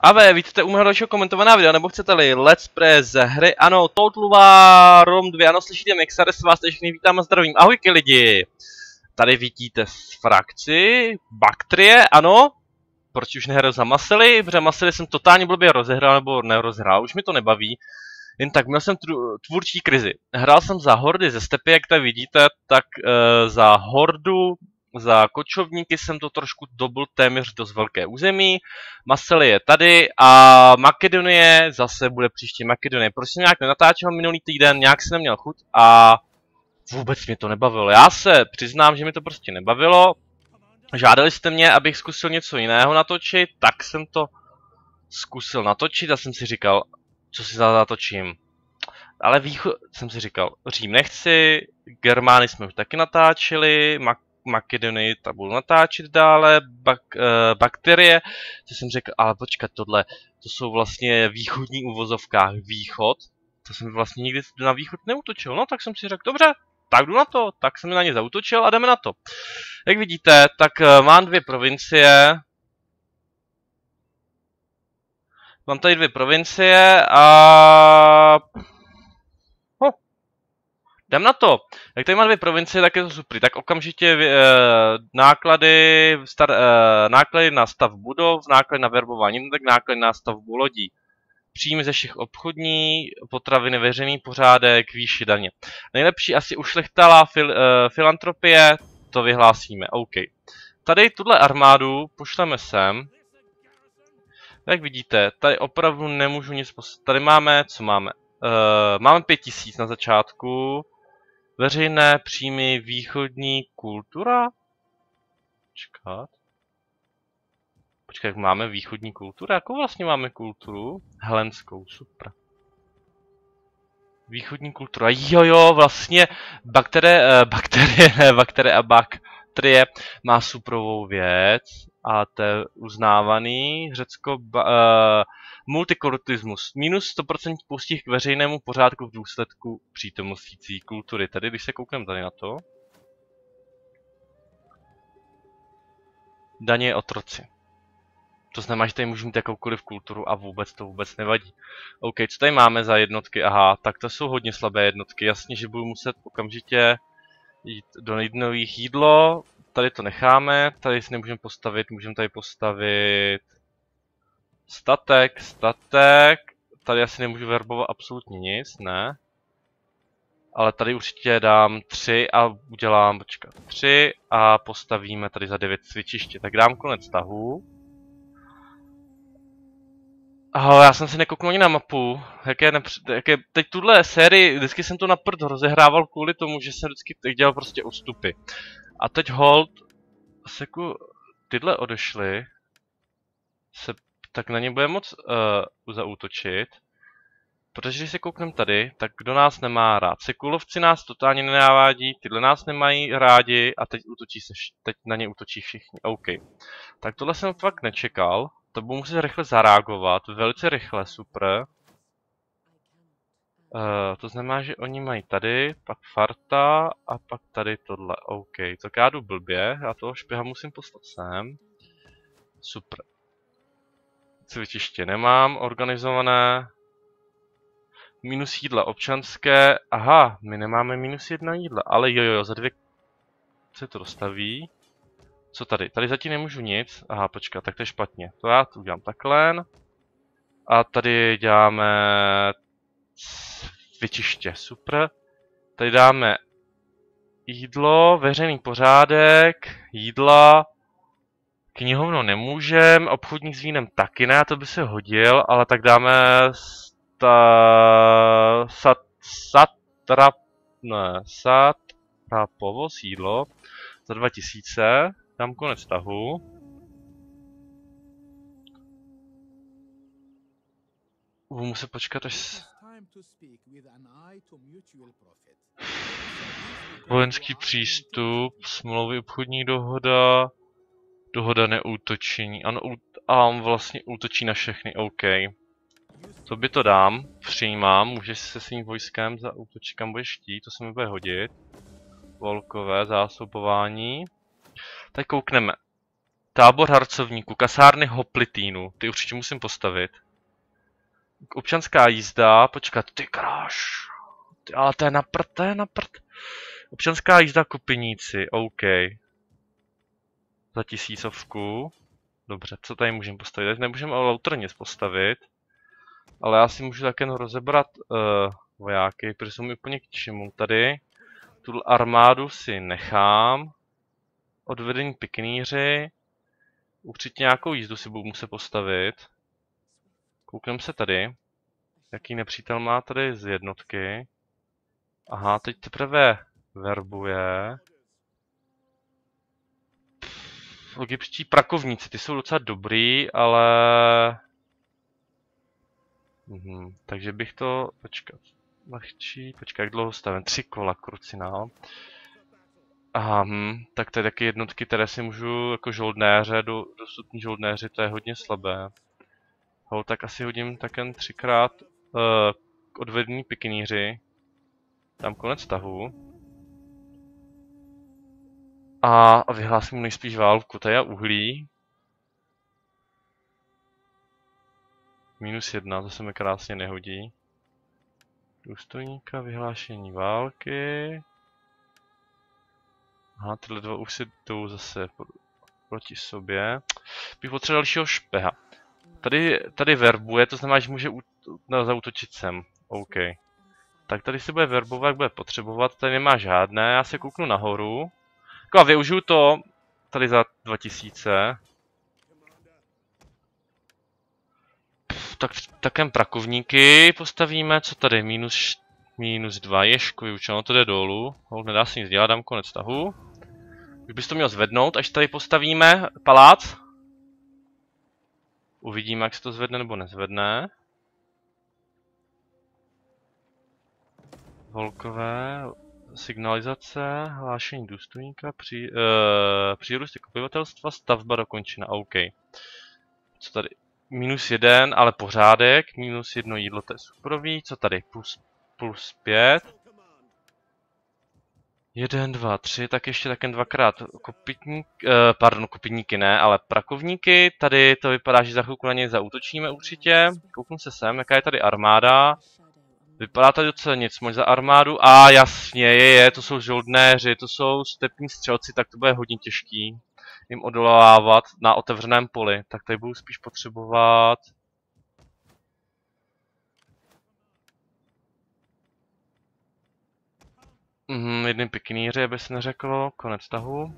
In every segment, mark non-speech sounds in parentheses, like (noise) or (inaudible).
A ve, vidíte u mého dalšího komentovaná videa, nebo chcete-li let's play z hry, ano, Total War Rome 2, ano, slyšíte s vás všechny vítám a zdravím, ahojky lidi! Tady vidíte z frakci, Baktrie, ano, proč už nehraju za Masily, protože Masily jsem totálně blbě rozehrál, nebo nerozhrál, už mi to nebaví. Jen tak, měl jsem tvůrčí krizi. Hrál jsem za hordy ze stepy, jak tady vidíte, tak e, za hordu za kočovníky jsem to trošku dobl téměř dost velké území. masel je tady a Makedonie zase bude příště Makedonie. Proč jsem nějak nenatáčel minulý týden, nějak jsem neměl chuť a vůbec mě to nebavilo. Já se přiznám, že mi to prostě nebavilo. Žádali jste mě, abych zkusil něco jiného natočit, tak jsem to zkusil natočit a jsem si říkal, co si natočím. Ale východ, jsem si říkal, Řím nechci, Germány jsme už taky natáčeli, Mak Makedonii ta budu natáčet dále, bak, e, bakterie, to jsem řekl, ale počkat, tohle, to jsou vlastně východní uvozovkách východ, to jsem vlastně nikdy na východ neutočil, no tak jsem si řekl, dobře, tak jdu na to, tak jsem na ně zautočil a jdeme na to. Jak vidíte, tak e, mám dvě provincie, mám tady dvě provincie a Dám na to. Jak tady má dvě provincie, tak je to super. Tak okamžitě e, náklady, star, e, náklady na stav budov, náklady na verbování, tak náklady na stavbu lodí. Příjmy ze všech obchodní, potraviny, veřejný pořádek, výši daně. Nejlepší asi ušlechtalá fil, e, filantropie, to vyhlásíme, OK. Tady tuhle armádu pošleme sem. Jak vidíte, tady opravdu nemůžu nic Tady máme, co máme? Uh, máme 5000 na začátku. Veřejné příjmy východní kultura? Počkat. Počkat, jak máme východní kulturu? Jakou vlastně máme kulturu? Helenskou, super. Východní kultura, jo jo, vlastně bakterie, eh, bakterie, (laughs) ne, bakterie a bakterie má suprovou věc a to je uznávaný. Řecko, ba, eh, Multikultismus. Minus 100% postih k veřejnému pořádku v důsledku přítomnosti kultury. Tady, když se koukneme tady na to. Daně otroci. To znamená, že tady můžeme mít jakoukoliv kulturu a vůbec to vůbec nevadí. OK, co tady máme za jednotky? Aha, tak to jsou hodně slabé jednotky. Jasně, že budu muset okamžitě jít do nejdnových jídlo. Tady to necháme, tady si nemůžeme postavit, můžeme tady postavit Statek, statek. Tady asi nemůžu verbovat absolutně nic, ne. Ale tady určitě dám 3 a udělám, počkat, 3 a postavíme tady za 9 cvičiště. Tak dám konec tahu. Ahoj, já jsem si nekouknul ani na mapu, Jak je jaké, Jak je... teď tuhle sérii, vždycky jsem to na prd rozehrával kvůli tomu, že jsem vždycky dělal prostě odstupy. A teď hold, seku, tyhle odešly, se tak na ně bude moc uh, zaútočit. Protože když se koukneme tady, tak kdo nás nemá rád? Sekulovci nás totálně nenávádí, tyhle nás nemají rádi a teď, útočí se, teď na ně útočí všichni. OK. Tak tohle jsem fakt nečekal. To budu muset rychle zareagovat. Velice rychle, super. Uh, to znamená, že oni mají tady, pak farta a pak tady tohle. OK, tak já jdu blbě, já toho špěha musím poslat sem. Super. Cvičiště nemám organizované. Minus jídla občanské. Aha, my nemáme minus jedna jídla, ale jo, jo, za dvě se to dostaví. Co tady? Tady zatím nemůžu nic. Aha, počkat, tak to je špatně. To já to udělám takhle. A tady děláme cvičiště, super. Tady dáme jídlo, veřejný pořádek, jídla, Knihovnu nemůžem, obchodník s vínem taky ne, to by se hodil, ale tak dáme sta, sat, satra, ne, satrapovo sídlo za 2000, tam konec tahu. Budu muset počkat, až... Vojenský přístup, smlouvy obchodní dohoda, Dohoda neútočení. Ano, a on vlastně útočí na všechny, OK. To by to dám, přijímám, můžeš se svým vojskem za kam budeš chtít, to se mi bude hodit. Volkové zásobování. Tak koukneme. Tábor harcovníků, kasárny hoplitínu, ty určitě musím postavit. Občanská jízda, počkat, ty kráš. Ty, ale to je na prd, to je na prd. Občanská jízda kupiníci, OK za tisícovku. Dobře, co tady můžeme postavit? Tady nemůžeme lauter nic postavit. Ale já si můžu také rozebrat uh, vojáky, protože jsou mi úplně k čemu. Tady tuhle armádu si nechám. Odvedení pikníři. Určitě nějakou jízdu si budu muset postavit. Koukneme se tady. Jaký nepřítel má tady z jednotky. Aha, teď teprve verbuje egyptští prakovníci, ty jsou docela dobrý, ale... Mhm, takže bych to... Počkat. Lehčí, počkej, jak dlouho stavím? Tři kola, krucinál. No. Aha, hm, tak to je taky jednotky, které si můžu jako žoldnéře, do, dostupní žoldnéři, to je hodně slabé. Hol, tak asi hodím tak jen třikrát uh, odvedení pikiníři. Tam konec tahu a vyhlásím mu nejspíš válku. Tady je uhlí. Minus jedna, to se mi krásně nehodí. Důstojníka, vyhlášení války. Aha, tyhle dva už si jdou zase proti sobě. Bych potřeboval dalšího špeha. Tady, tady verbuje, to znamená, že může no, zautočit sem. OK. Tak tady si bude verbovat, jak bude potřebovat, tady nemá žádné, já se kouknu nahoru. Jako a využiju to tady za 2000. Pff, tak takem prakovníky postavíme, co tady, minus, minus dva ješku vyučeno, to jde dolů, hold, nedá se nic dělat, dám konec tahu. Už bys to měl zvednout, až tady postavíme palác. Uvidíme, jak se to zvedne nebo nezvedne. Volkové, signalizace, hlášení důstojníka, při, e, eh, přírůstek obyvatelstva, stavba dokončena, OK. Co tady? Minus jeden, ale pořádek, minus jedno jídlo, to je suprový, co tady? Plus, plus pět. Jeden, dva, tři, tak ještě taken dvakrát kopitník, eh, pardon, kopitníky ne, ale prakovníky. Tady to vypadá, že za chvilku na něj zautočíme určitě. Kouknu se sem, jaká je tady armáda. Vypadá to docela nic, možná za armádu. A ah, jasně, je, je, to jsou žoldnéři, to jsou stepní střelci, tak to bude hodně těžký jim odolávat na otevřeném poli. Tak tady budu spíš potřebovat... Mhm, jedny pikníři, aby se neřeklo, konec tahu.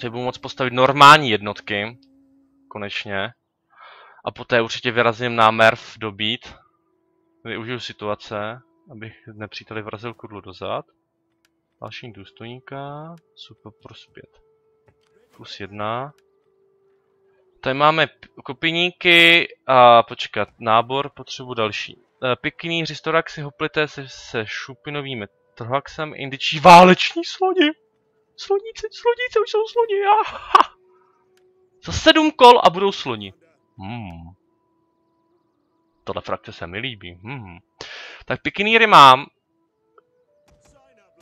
Tady budu moc postavit normální jednotky, konečně. A poté určitě vyrazím na Merv dobít. Využiju situace, abych nepříteli vrazil kudlu dozad. Další důstojníka, super prospět. Plus jedna. Tady máme kopiníky a počkat, nábor, potřebu další. E, eh, Pikní ristoraxy hoplité se, se šupinovým trhaxem, indičí váleční sloni. Sloníci, sloníci, už jsou sloni, aha. Za sedm kol a budou sloni. Hmm tohle frakce se mi líbí. Hmm. Tak pikiníry mám.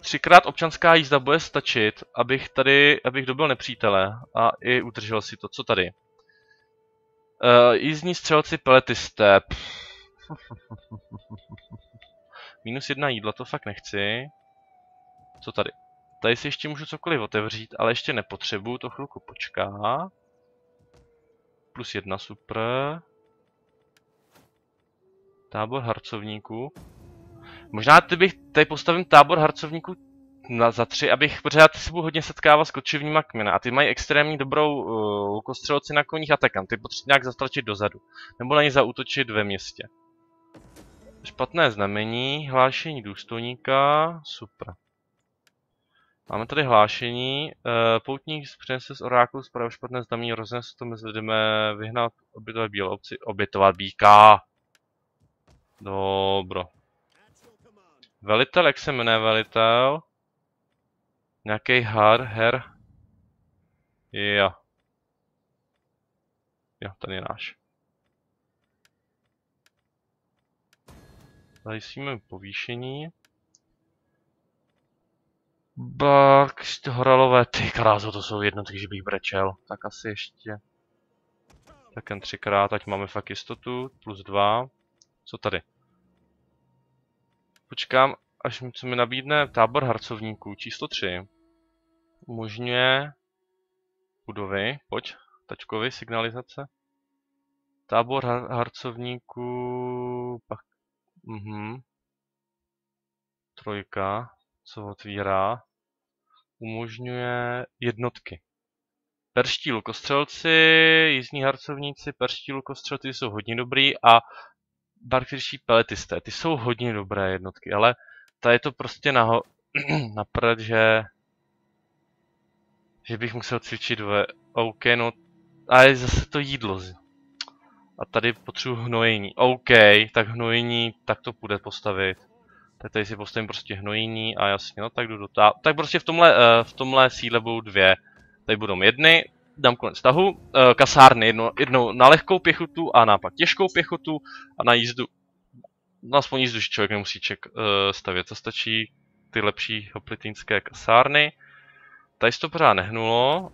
Třikrát občanská jízda bude stačit, abych tady, abych dobil nepřítele a i udržel si to, co tady. Uh, jízdní střelci peletisté. (laughs) Minus jedna jídla, to fakt nechci. Co tady? Tady si ještě můžu cokoliv otevřít, ale ještě nepotřebuju, to chvilku počká. Plus jedna, super. Tábor harcovníků. Možná ty bych, tady postavím tábor harcovníků na, za tři, abych, protože já ty se budu hodně setkávat s kočivníma kmena a ty mají extrémně dobrou uh, lukostřelci na koních a tekan. Ty potřebuji nějak zastračit dozadu. Nebo na ně zautočit ve městě. Špatné znamení, hlášení důstojníka, super. Máme tady hlášení. E, poutník přinese z oráku zprávy špatné znamení, se to mezi lidmi, vyhnat obětovat obci, obětovat bíka. Dobro. Velitel, jak se jmenuje velitel? Nějaký har, her? Jo. Jo, ten je náš. Zajistíme povýšení. Bak, horalové, ty krázo, to jsou jednotky, že bych brečel. Tak asi ještě. Tak jen třikrát, ať máme fakt jistotu. Plus dva. Co tady? Počkám, až co mi nabídne tábor harcovníků číslo 3. Umožňuje budovy, pojď, tačkovi, signalizace. Tábor har harcovníků, pak, mhm. Trojka, co otvírá, umožňuje jednotky. Perští lukostřelci, jízdní harcovníci, perští lukostřelci jsou hodně dobrý a barkřiští peletisté, ty jsou hodně dobré jednotky, ale ta je to prostě naho, (clears throat) napřed, že, že bych musel cvičit ve OK, no a je zase to jídlo. A tady potřebuji hnojení. OK, tak hnojení, tak to půjde postavit. Tak tady si postavím prostě hnojení a jasně, no tak jdu do ta... Tak prostě v tomhle, uh, v tomhle síle budou dvě. Tady budou jedny, dám konec tahu, eh, kasárny, jedno, jednou na lehkou pěchotu a na pak těžkou pěchotu a na jízdu. na no, aspoň jízdu, že člověk nemusí ček, eh, stavět, co stačí ty lepší hoplitinské kasárny. Tady se to pořád nehnulo.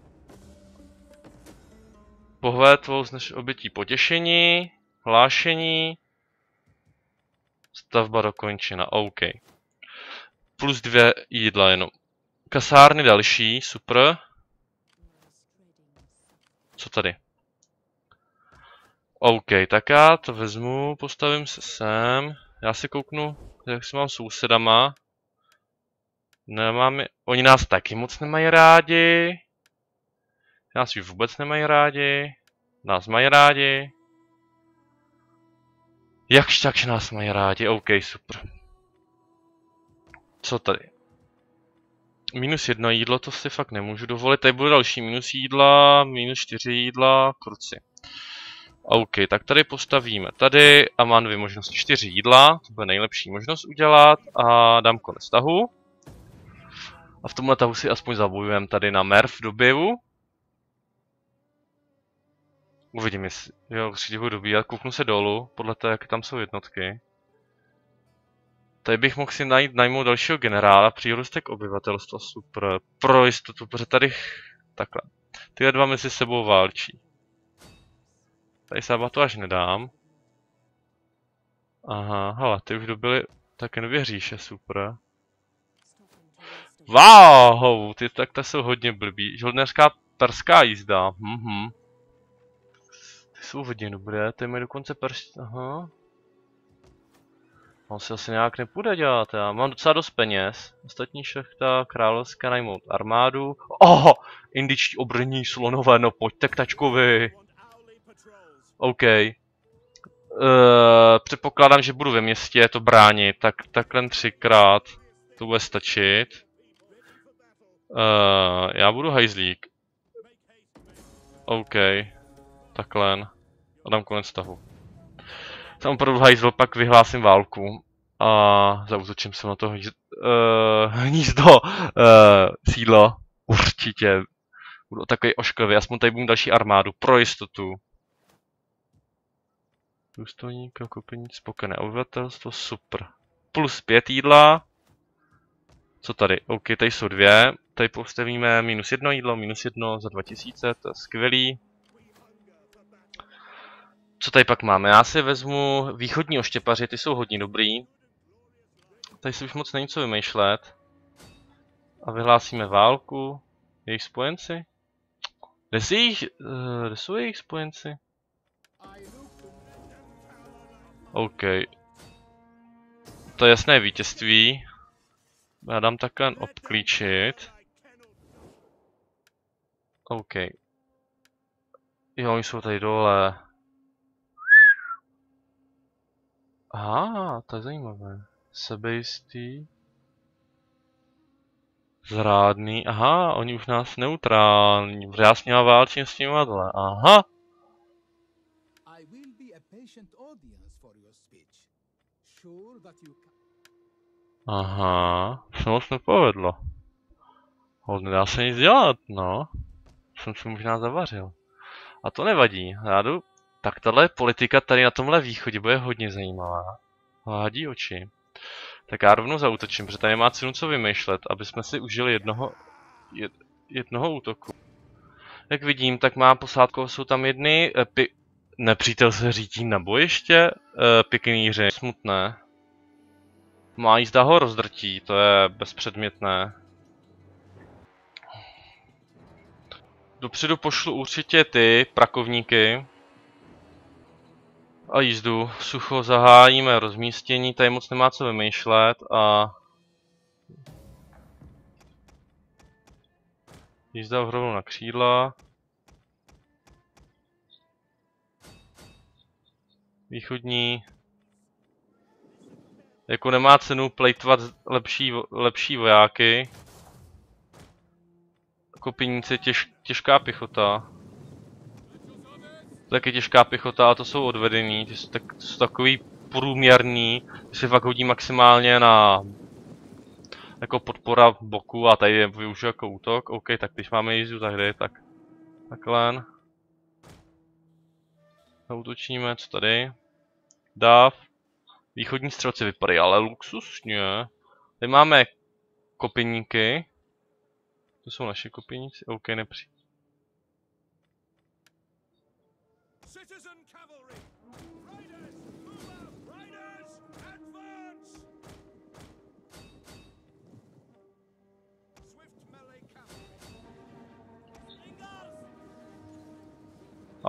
Pohvé tvou z obětí potěšení, hlášení, stavba dokončena, OK. Plus dvě jídla jenom. Kasárny další, super. Co tady? OK, tak já to vezmu, postavím se sem. Já si kouknu, jak se mám sousedama. Nemám, oni nás taky moc nemají rádi. Nás už vůbec nemají rádi. Nás mají rádi. Jakž takž nás mají rádi, OK, super. Co tady? Minus jedno jídlo, to si fakt nemůžu dovolit. Tady bude další minus jídla, minus čtyři jídla, kruci. OK, tak tady postavíme tady a mám dvě možnosti. Čtyři jídla, to bude nejlepší možnost udělat a dám konec tahu. A v tomhle tahu si aspoň zabojujeme tady na Merv do běhu. Uvidím, jestli, jo, určitě budu dobíjat, kouknu se dolů, podle toho, jak tam jsou jednotky. Tady bych mohl si najít najmout dalšího generála, přírůstek obyvatelstva, super. Pro jistotu, protože tady... Takhle. Tyhle dva mezi sebou válčí. Tady to až nedám. Aha, hele, ty už dobili také dvě říše, super. Wow, ty tak ta jsou hodně blbý, Žoldnerská perská jízda, mhm. Ty jsou hodně dobré, ty mají dokonce perští, Aha. On si asi nějak nepůjde dělat, já mám docela dost peněz. Ostatní šachta, královská najmout armádu. Oh, indičtí obrní slonové, no pojďte k tačkovi. OK. Uh, předpokládám, že budu ve městě to bránit, tak takhle třikrát to bude stačit. Uh, já budu hajzlík. OK. Takhle. A dám konec tahu. Tam opravdu hajzl, pak vyhlásím válku a zautočím se na to eh, hnízdo, uh, uh, sídlo. Určitě. Budu takový ošklivý, aspoň tady budu další armádu, pro jistotu. Důstojník, koupení, spokojené obyvatelstvo, super. Plus pět jídla. Co tady? OK, tady jsou dvě. Tady postavíme minus jedno jídlo, minus jedno za 2000, to je skvělý. Co tady pak máme? Já si vezmu východní oštěpaři, ty jsou hodně dobrý. Tady si už moc není co vymýšlet. A vyhlásíme válku. Jejich spojenci? Kde, jsi jich, eh, kde jsou jejich spojenci? OK. To je jasné vítězství. Já dám takhle obklíčit. OK. Jo, oni jsou tady dole. Aha, to je zajímavé. Sebejistý. Zrádný. Aha, oni už nás neutrální. já s nima válčím s tím vadle. Aha. Aha, se moc nepovedlo. Hold, nedá se nic dělat, no. Jsem si možná zavařil. A to nevadí, já jdu tak tahle politika tady na tomhle východě bude hodně zajímavá. Hádí oči. Tak já rovnou zautočím, protože tady má cenu co vymýšlet, aby jsme si užili jednoho, jed, jednoho útoku. Jak vidím, tak má posádkou, jsou tam jedny eh, pi... Nepřítel se řídí na bojiště, eh, e, pikníři. Smutné. Má jízda ho rozdrtí, to je bezpředmětné. Dopředu pošlu určitě ty prakovníky a jízdu. Sucho zahájíme rozmístění, tady moc nemá co vymýšlet a... Jízda v na křídla. Východní. Jako nemá cenu plejtovat lepší, lepší vojáky. Kopinice těž, těžká pěchota to taky těžká pěchota, a to jsou odvedení, ty jsou, tak, to jsou takový průměrný, ty se fakt hodí maximálně na jako podpora boku a tady je využiju jako útok. OK, tak když máme jízdu tady, tak takhle. Zautočíme, co tady? Dáv. Východní střelci vypadají, ale luxusně. Tady máme kopiníky. To jsou naše kopiníci? OK, nepřijde.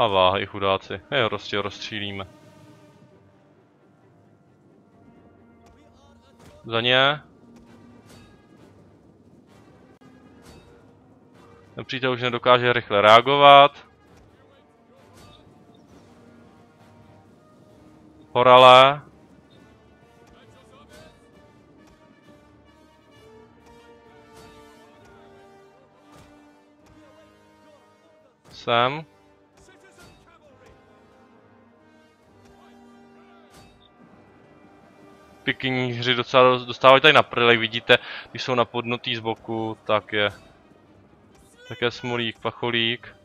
A váhy chudáci. Je prostě rozstřílíme. Za ně. Nepřítel už nedokáže rychle reagovat. Horale. Sam. hři docela dostávají tady na prle, vidíte, když jsou napodnutý z boku, tak je. Tak je smolík, pacholík.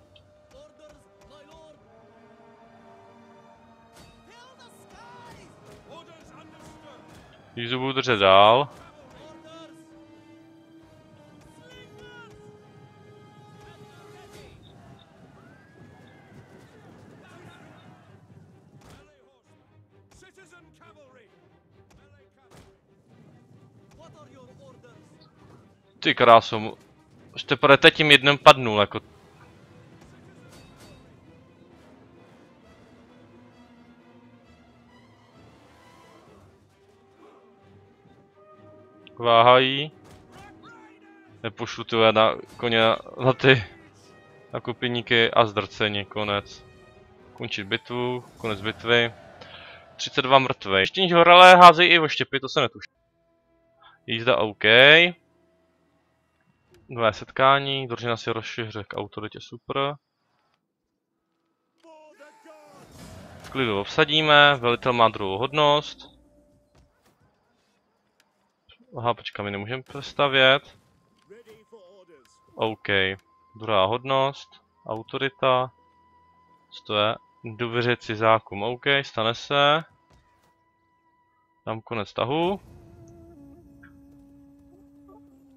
Jízu budu držet dál. Ty krásu, už teprve teď tím jednem padnul, jako váhají. Nepošlu tyhle na koně na ty nakupiníky a zdrcení, konec. Končit bitvu, konec bitvy. 32 mrtvej. Štění horelé házejí i oštěpy, to se netuší. Jízda OK. Nové setkání, Držina si rozšiře k autoritě super. V klidu obsadíme, velitel má druhou hodnost. Aha, počka, my nemůžeme přestavět. OK, druhá hodnost, autorita. Co to je? Důvěřit zákum. OK, stane se. Tam konec tahu.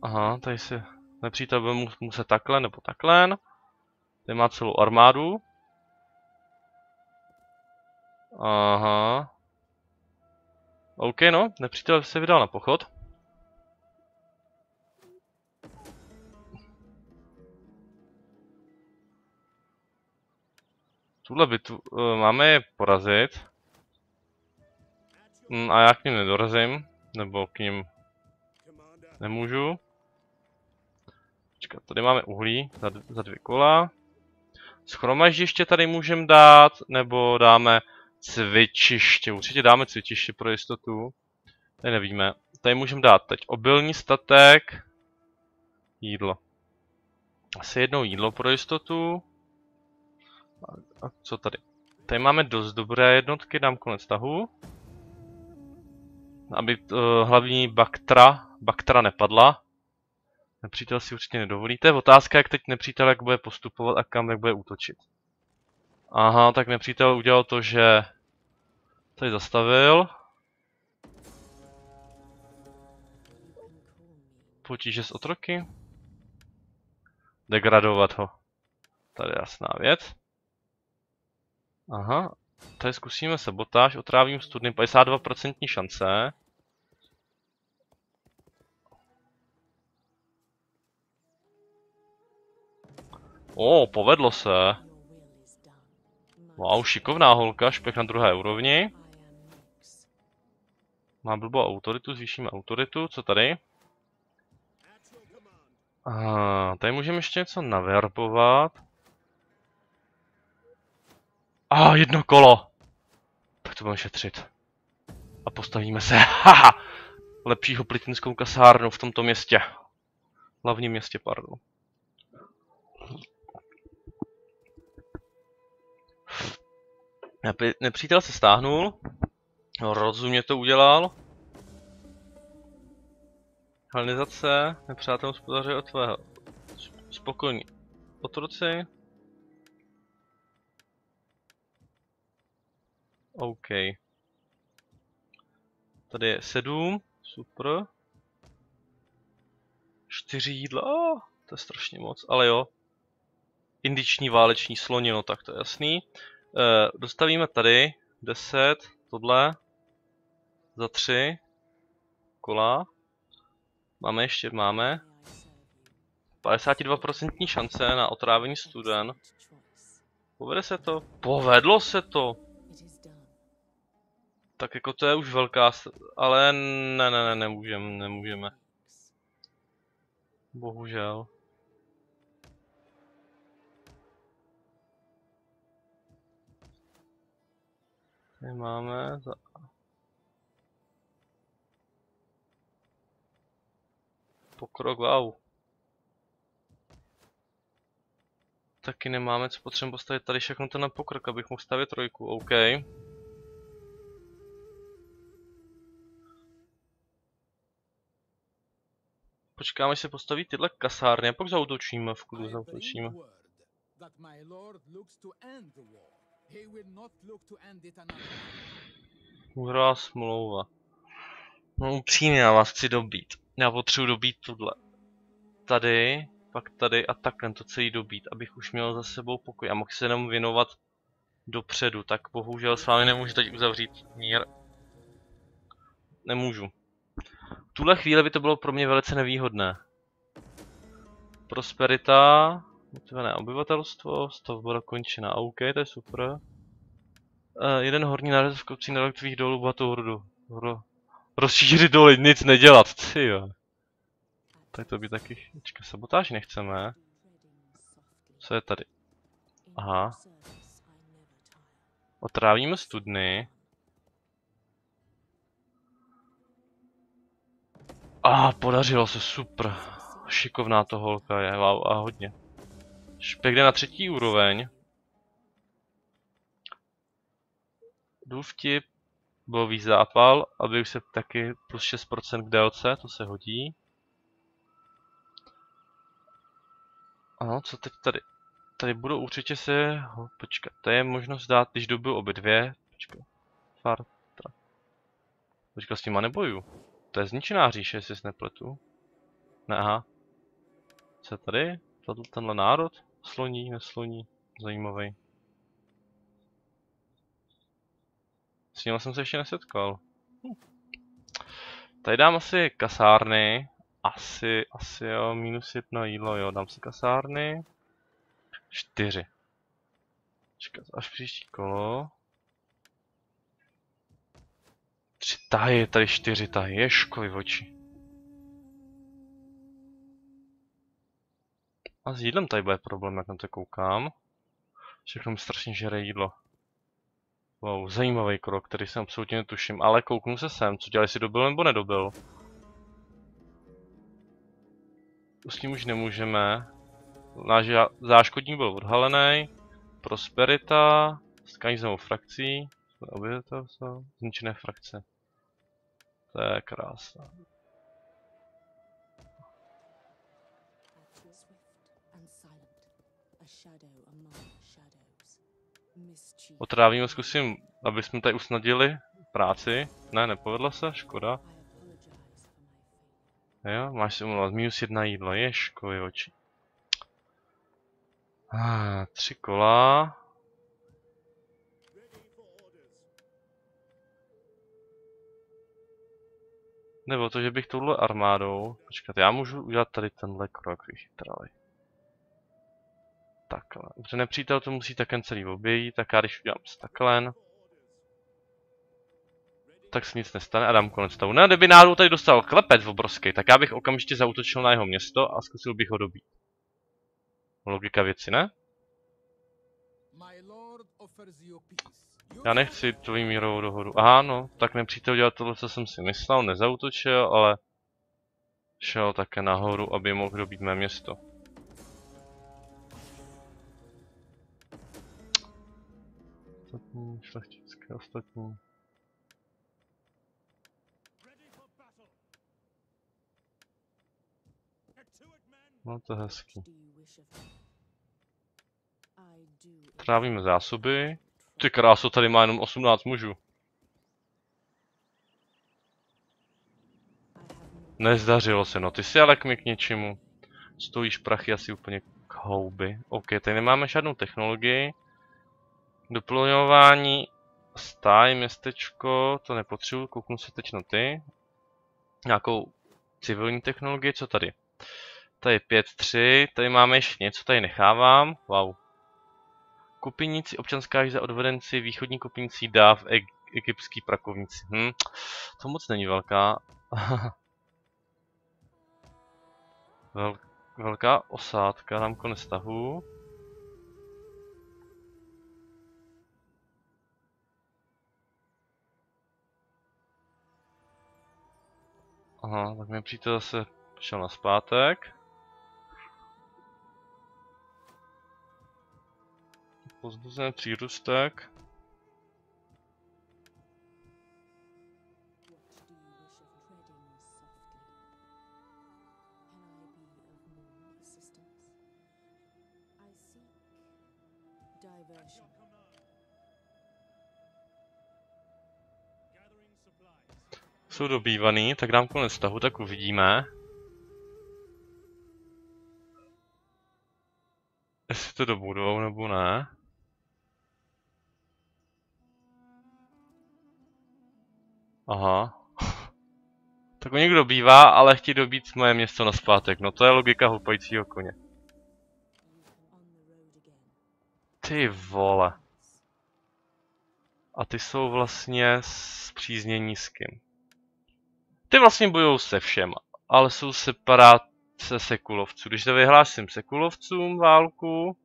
Aha, tady si Nepřítel by muset takhle nebo takhle. No. Ten má celou armádu. Aha. OK, no, nepřítel se vydal na pochod. Tuhle bitvu uh, máme je porazit. Mm, a já k ním nedorazím, nebo k ním nemůžu. Počkat, tady máme uhlí za, za dvě kola. Schromaždiště tady můžeme dát, nebo dáme cvičiště. Určitě dáme cvičiště pro jistotu. Tady nevíme. Tady můžeme dát teď obilní statek. Jídlo. Asi jednou jídlo pro jistotu. A co tady? Tady máme dost dobré jednotky, dám konec tahu. Aby uh, hlavní baktra, baktra nepadla. Nepřítel si určitě nedovolí. To je otázka, jak teď nepřítel jak bude postupovat a kam jak bude útočit. Aha, tak nepřítel udělal to, že tady zastavil. Potíže z otroky. Degradovat ho. Tady je jasná věc. Aha, tady zkusíme sabotáž, otrávím studny 52% šance. O, oh, povedlo se. Wow, šikovná holka, špek na druhé úrovni. Má blbou autoritu, zvýšíme autoritu, co tady? A, tady můžeme ještě něco naverbovat. A ah, jedno kolo! Tak to budeme šetřit. A postavíme se, (laughs) haha! Lepšího plitinskou kasárnu v tomto městě. Hlavním městě, pardon. nepřítel se stáhnul. Rozumně to udělal. Helenizace, nepřátelům spodaří od tvého. Spokojní otroci. OK. Tady je sedm, super. Čtyři jídla, oh, to je strašně moc, ale jo. Indiční váleční slonino, tak to je jasný. Uh, dostavíme tady 10, tohle, za 3 kola. Máme ještě, máme. 52% šance na otrávení studen. Povede se to? Povedlo se to! Tak jako to je už velká, ale ne, ne, ne, nemůžeme, nemůžeme. Bohužel. Tady máme za... Pokrok, wow. Taky nemáme, co potřebujeme postavit tady všechno to na pokrok, abych mohl stavět trojku, OK. Počkáme, až se postaví tyhle kasárny a pak zautočíme, v klidu zautočíme. Hurá smlouva. No upřímně, já vás chci dobít. Já potřebuji dobít tuhle. Tady, pak tady a takhle to celý dobít, abych už měl za sebou pokoj a mohl se jenom věnovat dopředu. Tak bohužel s vámi nemůžu teď uzavřít mír. Nemůžu. V tuhle chvíli by to bylo pro mě velice nevýhodné. Prosperita. Motivené obyvatelstvo, stavba dokončena. A OK, to je super. Uh, jeden horní nález v kopcí neroktových dolů bohatou hrdu. Hro. Rozšířit doly, nic nedělat, ty jo. Tak to by taky čeká, sabotáž nechceme. Co je tady? Aha. Otrávíme studny. A ah, podařilo se, super. Šikovná to holka je, wow, a hodně. Špek jde na třetí úroveň. Důvtip byl bojový zápal, aby už se taky plus 6% k DLC, to se hodí. Ano, co teď tady? Tady budou určitě se... Ho, počkat, to je možnost dát, když dobu obě dvě. Počkat, fartra. Počkat, s nima neboju. To je zničená říše, jestli se nepletu. Ne, aha. Co tady? Tato, tenhle národ? Sloní, nesloní. Zajímavý. S ním jsem se ještě nesetkal. Hm. Tady dám asi kasárny. Asi, asi jo, minus jedno jídlo, jo, dám si kasárny. Čtyři. Čekat až příští kolo. Tři tahy, tady čtyři tahy, ješkovi v oči. A s jídlem tady bude problém, jak na to koukám. Všechno mi strašně žere jídlo. Wow, zajímavý krok, který jsem absolutně netuším, ale kouknu se sem, co dělali si dobil nebo nedobil. S ním už nemůžeme. Náš záškodník byl odhalený. Prosperita, skání zemou frakcí, obyvatelstvo, zničené frakce. To je krásné. Otrávím, trávního zkusím, aby jsme tady usnadili práci. Ne, nepovedlo se, škoda. Jo, máš si umlovat minus jedna jídla, ješko, je oči. Ah, tři kola. Nebo to, že bych touhle armádou... Počkat, já můžu udělat tady tenhle krok vychytralý takhle. Dobře, nepřítel to musí také celý obejít, tak já když udělám takhle. tak se nic nestane a dám konec stavu. No, kdyby náhodou tady dostal klepec obrovský, tak já bych okamžitě zautočil na jeho město a zkusil bych ho dobít. Logika věci, ne? Já nechci tvoji mírovou dohodu. Aha, no, tak nepřítel dělat tohle, co jsem si myslel, nezautočil, ale šel také nahoru, aby mohl dobít mé město. ostatní, hmm, šlechtické ostatní. No to je hezký. Trávíme zásoby. Ty krásu tady má jenom 18 mužů. Nezdařilo se, no ty si ale k něčemu. Stojíš prachy asi úplně k houby. OK, tady nemáme žádnou technologii. Doplňování stáj, městečko, to nepotřebuji, kouknu se teď na ty. Nějakou civilní technologii, co tady? Tady 5-3, tady máme ještě něco, tady nechávám, wow. Kupinici, občanská za odvedenci, východní kupinici, dáv, e egyptský prakovníci. Hm. To moc není velká. (laughs) Vel velká osádka, rámko nestahu. Aha, tak mi přítel zase šel na zpátek. Pozdl přírůstek. jsou dobývaný, tak dám konec tahu, tak uvidíme. Jestli to dobudou nebo ne. Aha. (laughs) tak ho někdo bývá, ale chtějí dobít moje město na zpátek. No to je logika hlupajícího koně. Ty vole. A ty jsou vlastně zpříznění s kým? Ty vlastně bojují se všem, ale jsou separát se sekulovců. Když to vyhlásím sekulovcům válku,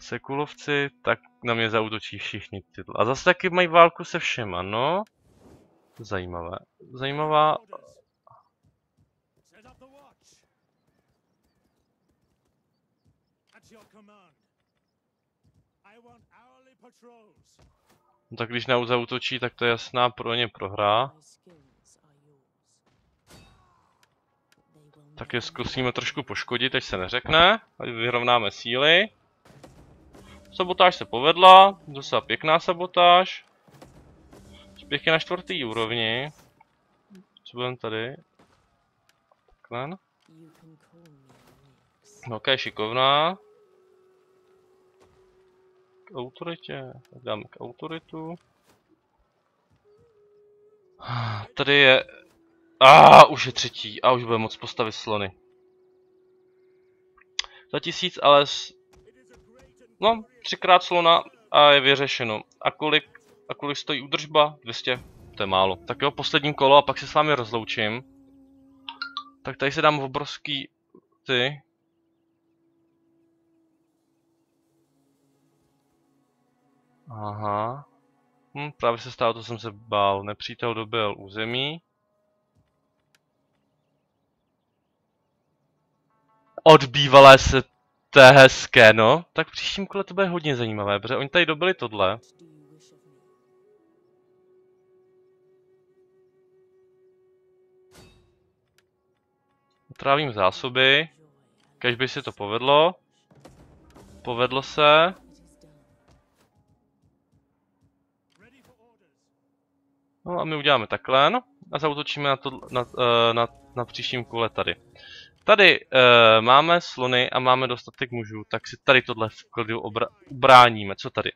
sekulovci, tak na mě zautočí všichni tyhle. A zase taky mají válku se všem. Ano. Zajímavé. Zajímavá... No tak když na zautočí, tak to je jasná pro ně prohra. tak je zkusíme trošku poškodit, až se neřekne. Ať vyrovnáme síly. Sabotáž se povedla, docela pěkná sabotáž. Spěch je na čtvrtý úrovni. Co budeme tady? Takhle. Velká je šikovná. K autoritě. Tak dáme k autoritu. Tady je a ah, už je třetí a už bude moc postavit slony. Za tisíc ale... S... No, třikrát slona a je vyřešeno. A kolik, a kolik stojí údržba? 200. To je málo. Tak jo, poslední kolo a pak se s vámi rozloučím. Tak tady se dám obrovský ty. Aha. Hm, právě se stalo, to jsem se bál. Nepřítel dobil území. od bývalé se té hezké, no. Tak příštím kole to bude hodně zajímavé, protože oni tady dobili tohle. Trávím zásoby. Když by se to povedlo. Povedlo se. No a my uděláme takhle, no. A zautočíme na, to, na, na, eh, na, na příštím kole tady. Tady uh, máme slony a máme dostatek mužů, tak si tady tohle v klidu ubráníme. Co tady?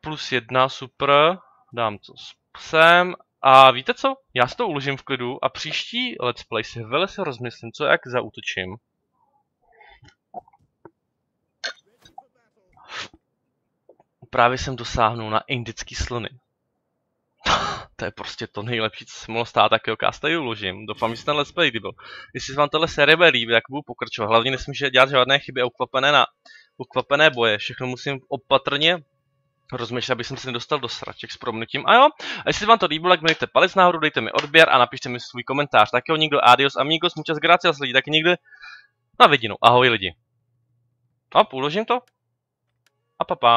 Plus jedna, super. Dám to sem. A víte co? Já si to uložím v klidu a příští let's play si velice rozmyslím, co jak zautočím. Právě jsem dosáhnul na indický slony. (laughs) to je prostě to nejlepší, co se mohlo stát, tak jo, já tady uložím. Doufám, že se ten let's play líbil. Jestli se vám tohle série bude líbit, tak budu pokračovat. Hlavně nesmím dělat žádné chyby a ukvapené, na, ukvapené boje. Všechno musím opatrně rozmýšlet, aby jsem se nedostal do sraček s promnutím. A jo, a jestli vám to líbilo, tak mi dejte palec nahoru, dejte mi odběr a napište mi svůj komentář. Tak jo, nikdo, adios amigos, muchas gracias lidi, tak nikdy na vidinu. Ahoj lidi. A uložím to. A papa.